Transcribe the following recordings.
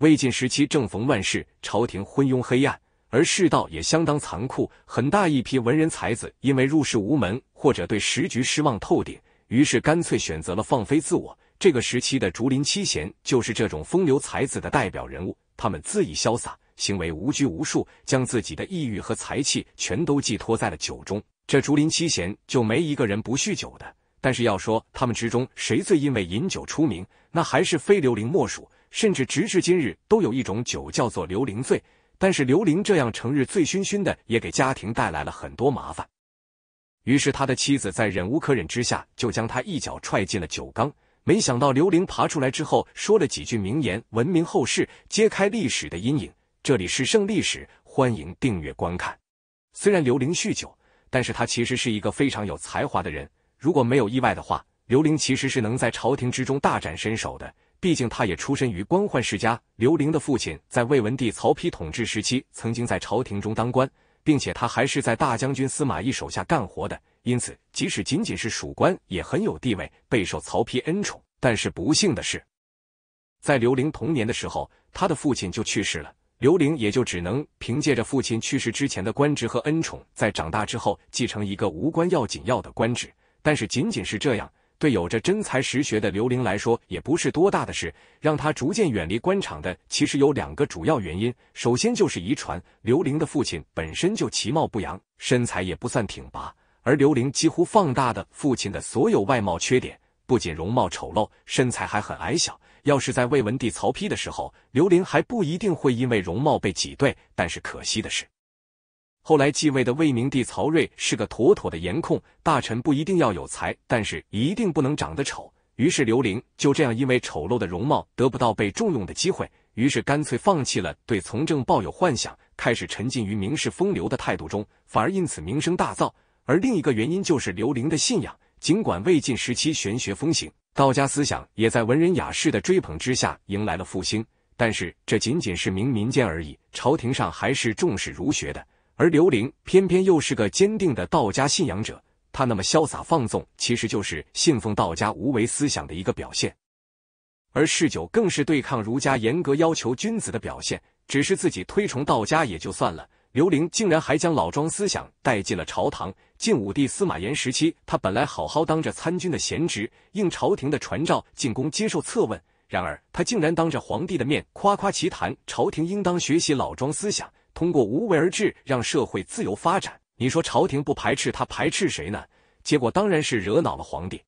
魏晋时期正逢乱世，朝廷昏庸黑暗，而世道也相当残酷。很大一批文人才子因为入世无门，或者对时局失望透顶，于是干脆选择了放飞自我。这个时期的竹林七贤就是这种风流才子的代表人物，他们恣意潇洒，行为无拘无束，将自己的抑郁和才气全都寄托在了酒中。这竹林七贤就没一个人不酗酒的。但是要说他们之中谁最因为饮酒出名，那还是非刘伶莫属。甚至直至今日都有一种酒叫做刘伶醉，但是刘伶这样成日醉醺醺的，也给家庭带来了很多麻烦。于是他的妻子在忍无可忍之下，就将他一脚踹进了酒缸。没想到刘伶爬出来之后，说了几句名言，闻名后世，揭开历史的阴影。这里是《圣历史》，欢迎订阅观看。虽然刘伶酗酒，但是他其实是一个非常有才华的人。如果没有意外的话，刘伶其实是能在朝廷之中大展身手的。毕竟，他也出身于官宦世家。刘玲的父亲在魏文帝曹丕统治时期曾经在朝廷中当官，并且他还是在大将军司马懿手下干活的，因此即使仅仅是属官也很有地位，备受曹丕恩宠。但是不幸的是，在刘玲童年的时候，他的父亲就去世了，刘玲也就只能凭借着父亲去世之前的官职和恩宠，在长大之后继承一个无关要紧要的官职。但是仅仅是这样。对有着真才实学的刘玲来说，也不是多大的事。让他逐渐远离官场的，其实有两个主要原因。首先就是遗传，刘玲的父亲本身就其貌不扬，身材也不算挺拔，而刘玲几乎放大的父亲的所有外貌缺点。不仅容貌丑陋，身材还很矮小。要是在魏文帝曹丕的时候，刘玲还不一定会因为容貌被挤兑，但是可惜的是。后来继位的魏明帝曹睿是个妥妥的颜控，大臣不一定要有才，但是一定不能长得丑。于是刘伶就这样因为丑陋的容貌得不到被重用的机会，于是干脆放弃了对从政抱有幻想，开始沉浸于名士风流的态度中，反而因此名声大噪。而另一个原因就是刘伶的信仰。尽管魏晋时期玄学风行，道家思想也在文人雅士的追捧之下迎来了复兴，但是这仅仅是名民间而已，朝廷上还是重视儒学的。而刘伶偏偏又是个坚定的道家信仰者，他那么潇洒放纵，其实就是信奉道家无为思想的一个表现。而嗜酒更是对抗儒家严格要求君子的表现。只是自己推崇道家也就算了，刘伶竟然还将老庄思想带进了朝堂。晋武帝司马炎时期，他本来好好当着参军的闲职，应朝廷的传召进宫接受策问，然而他竟然当着皇帝的面夸夸其谈，朝廷应当学习老庄思想。通过无为而治让社会自由发展，你说朝廷不排斥他，排斥谁呢？结果当然是惹恼了皇帝。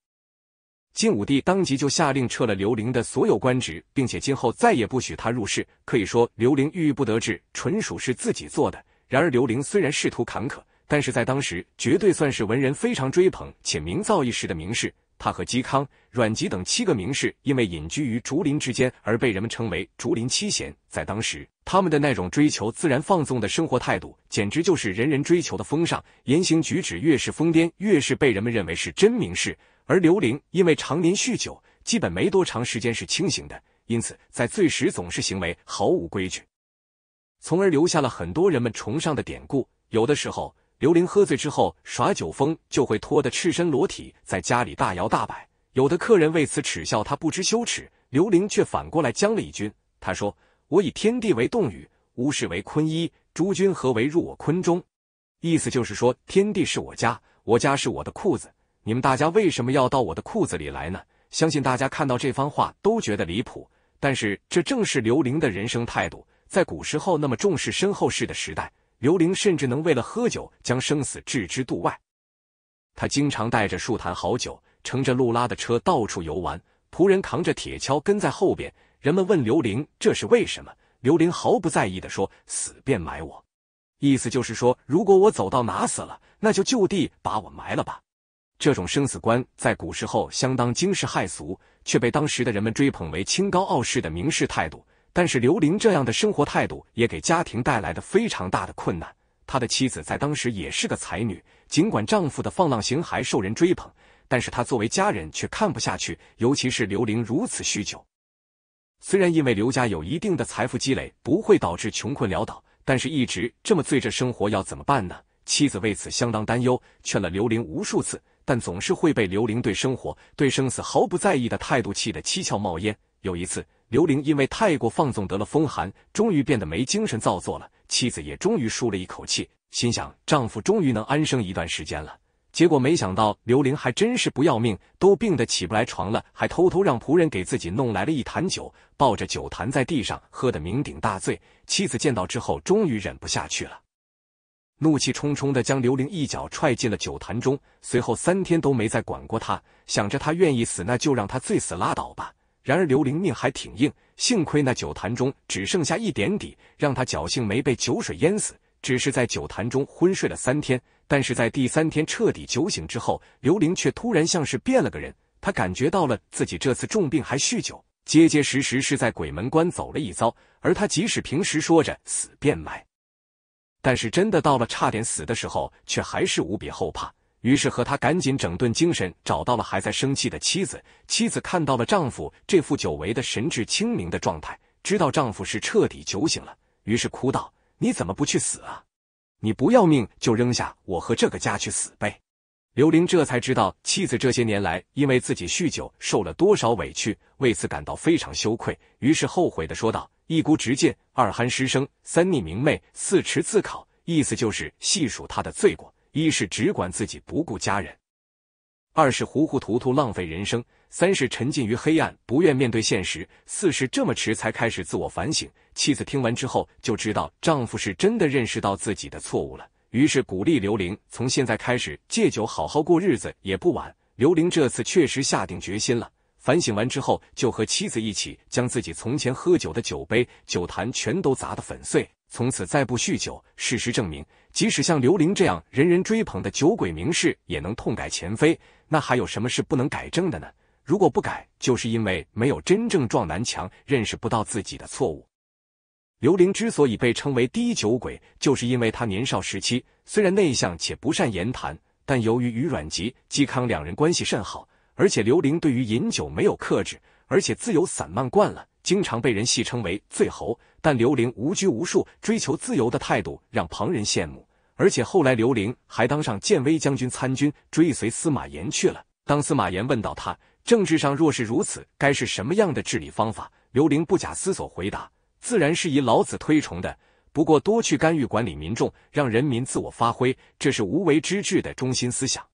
晋武帝当即就下令撤了刘伶的所有官职，并且今后再也不许他入仕。可以说，刘伶郁郁不得志，纯属是自己做的。然而，刘伶虽然仕途坎坷，但是在当时绝对算是文人非常追捧且名噪一时的名士。他和嵇康、阮籍等七个名士，因为隐居于竹林之间而被人们称为竹林七贤。在当时，他们的那种追求自然放纵的生活态度，简直就是人人追求的风尚。言行举止越是疯癫，越是被人们认为是真名士。而刘伶因为常年酗酒，基本没多长时间是清醒的，因此在醉时总是行为毫无规矩，从而留下了很多人们崇尚的典故。有的时候。刘玲喝醉之后耍酒疯，就会脱得赤身裸体，在家里大摇大摆。有的客人为此耻笑他不知羞耻，刘玲却反过来将了一军。他说：“我以天地为洞宇，乌氏为坤衣，诸君何为入我坤中？”意思就是说，天地是我家，我家是我的裤子，你们大家为什么要到我的裤子里来呢？相信大家看到这番话都觉得离谱，但是这正是刘玲的人生态度。在古时候那么重视身后事的时代。刘玲甚至能为了喝酒将生死置之度外，他经常带着数坛好酒，乘着路拉的车到处游玩，仆人扛着铁锹跟在后边。人们问刘玲这是为什么，刘玲毫不在意的说：“死便埋我。”意思就是说，如果我走到哪死了，那就就地把我埋了吧。这种生死观在古时候相当惊世骇俗，却被当时的人们追捧为清高傲世的名士态度。但是刘玲这样的生活态度也给家庭带来了非常大的困难。他的妻子在当时也是个才女，尽管丈夫的放浪形骸受人追捧，但是她作为家人却看不下去，尤其是刘玲如此酗酒。虽然因为刘家有一定的财富积累，不会导致穷困潦倒，但是一直这么醉着生活要怎么办呢？妻子为此相当担忧，劝了刘玲无数次，但总是会被刘玲对生活、对生死毫不在意的态度气得七窍冒烟。有一次。刘玲因为太过放纵得了风寒，终于变得没精神造作了。妻子也终于舒了一口气，心想丈夫终于能安生一段时间了。结果没想到刘玲还真是不要命，都病得起不来床了，还偷偷让仆人给自己弄来了一坛酒，抱着酒坛在地上喝得酩酊大醉。妻子见到之后，终于忍不下去了，怒气冲冲地将刘玲一脚踹进了酒坛中，随后三天都没再管过她，想着她愿意死那就让她醉死拉倒吧。然而刘玲命还挺硬，幸亏那酒坛中只剩下一点底，让他侥幸没被酒水淹死，只是在酒坛中昏睡了三天。但是在第三天彻底酒醒之后，刘玲却突然像是变了个人，他感觉到了自己这次重病还酗酒，结结实实是在鬼门关走了一遭。而他即使平时说着死便埋，但是真的到了差点死的时候，却还是无比后怕。于是和他赶紧整顿精神，找到了还在生气的妻子。妻子看到了丈夫这副久违的神志清明的状态，知道丈夫是彻底酒醒了，于是哭道：“你怎么不去死啊？你不要命就扔下我和这个家去死呗！”刘玲这才知道妻子这些年来因为自己酗酒受了多少委屈，为此感到非常羞愧，于是后悔的说道：“一孤直谏，二憨失声，三逆明媚，四持自考。”意思就是细数他的罪过。一是只管自己不顾家人，二是糊糊涂涂浪费人生，三是沉浸于黑暗不愿面对现实，四是这么迟才开始自我反省。妻子听完之后就知道丈夫是真的认识到自己的错误了，于是鼓励刘玲从现在开始戒酒，好好过日子也不晚。刘玲这次确实下定决心了，反省完之后就和妻子一起将自己从前喝酒的酒杯、酒坛全都砸得粉碎。从此再不酗酒。事实证明，即使像刘玲这样人人追捧的酒鬼名士，也能痛改前非。那还有什么是不能改正的呢？如果不改，就是因为没有真正撞南墙，认识不到自己的错误。刘玲之所以被称为第一酒鬼，就是因为他年少时期虽然内向且不善言谈，但由于与阮籍、嵇康两人关系甚好，而且刘玲对于饮酒没有克制，而且自由散漫惯了。经常被人戏称为“醉猴”，但刘玲无拘无束、追求自由的态度让旁人羡慕。而且后来刘玲还当上建威将军参军，追随司马炎去了。当司马炎问到他，政治上若是如此，该是什么样的治理方法？刘玲不假思索回答：“自然是以老子推崇的，不过多去干预管理民众，让人民自我发挥，这是无为之治的中心思想。”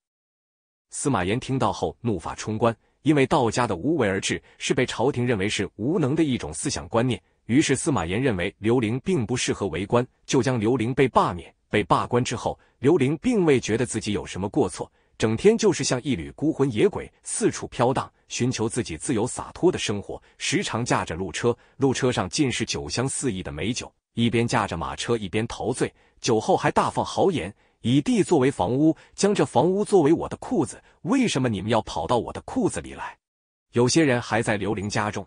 司马炎听到后怒发冲冠。因为道家的无为而治是被朝廷认为是无能的一种思想观念，于是司马炎认为刘伶并不适合为官，就将刘伶被罢免。被罢官之后，刘伶并未觉得自己有什么过错，整天就是像一缕孤魂野鬼四处飘荡，寻求自己自由洒脱的生活。时常驾着鹿车，鹿车上尽是酒香四溢的美酒，一边驾着马车，一边陶醉，酒后还大放豪言。以地作为房屋，将这房屋作为我的裤子。为什么你们要跑到我的裤子里来？有些人还在刘玲家中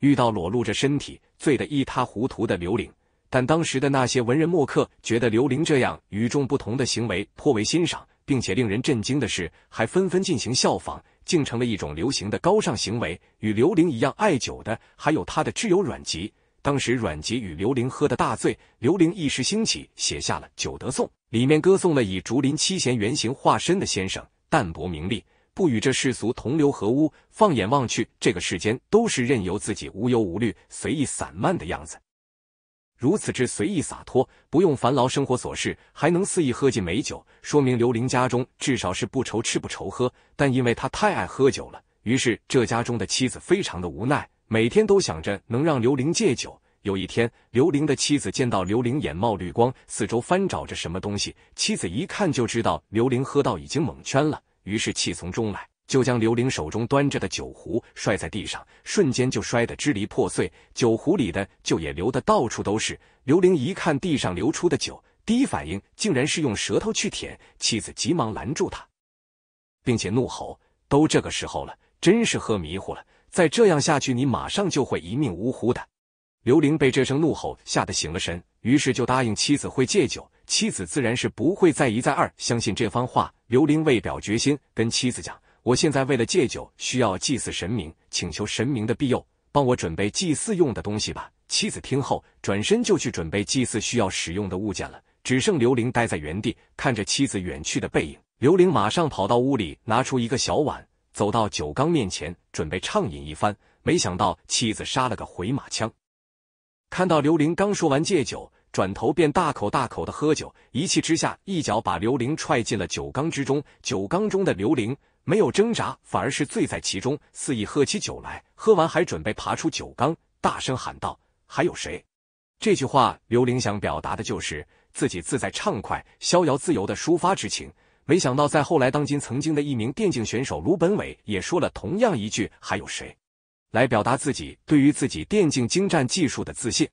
遇到裸露着身体、醉得一塌糊涂的刘玲，但当时的那些文人墨客觉得刘玲这样与众不同的行为颇为欣赏，并且令人震惊的是，还纷纷进行效仿，竟成了一种流行的高尚行为。与刘玲一样爱酒的还有他的挚友阮籍。当时阮籍与刘玲喝得大醉，刘玲一时兴起写下了《酒德颂》。里面歌颂了以竹林七贤原型化身的先生，淡泊名利，不与这世俗同流合污。放眼望去，这个世间都是任由自己无忧无虑、随意散漫的样子。如此之随意洒脱，不用烦劳生活琐事，还能肆意喝尽美酒，说明刘玲家中至少是不愁吃不愁喝。但因为他太爱喝酒了，于是这家中的妻子非常的无奈，每天都想着能让刘玲戒酒。有一天，刘玲的妻子见到刘玲眼冒绿光，四周翻找着什么东西。妻子一看就知道刘玲喝到已经蒙圈了，于是气从中来，就将刘玲手中端着的酒壶摔在地上，瞬间就摔得支离破碎，酒壶里的酒也流得到处都是。刘玲一看地上流出的酒，第一反应竟然是用舌头去舔。妻子急忙拦住他，并且怒吼：“都这个时候了，真是喝迷糊了！再这样下去，你马上就会一命呜呼的。”刘玲被这声怒吼吓得醒了神，于是就答应妻子会戒酒。妻子自然是不会再一再二相信这番话。刘玲为表决心，跟妻子讲：“我现在为了戒酒，需要祭祀神明，请求神明的庇佑，帮我准备祭祀用的东西吧。”妻子听后，转身就去准备祭祀需要使用的物件了。只剩刘玲待在原地，看着妻子远去的背影。刘玲马上跑到屋里，拿出一个小碗，走到酒缸面前，准备畅饮一番。没想到妻子杀了个回马枪。看到刘玲刚说完戒酒，转头便大口大口的喝酒。一气之下，一脚把刘玲踹进了酒缸之中。酒缸中的刘玲没有挣扎，反而是醉在其中，肆意喝起酒来。喝完还准备爬出酒缸，大声喊道：“还有谁？”这句话，刘玲想表达的就是自己自在畅快、逍遥自由的抒发之情。没想到，在后来，当今曾经的一名电竞选手卢本伟也说了同样一句：“还有谁？”来表达自己对于自己电竞精湛技术的自信。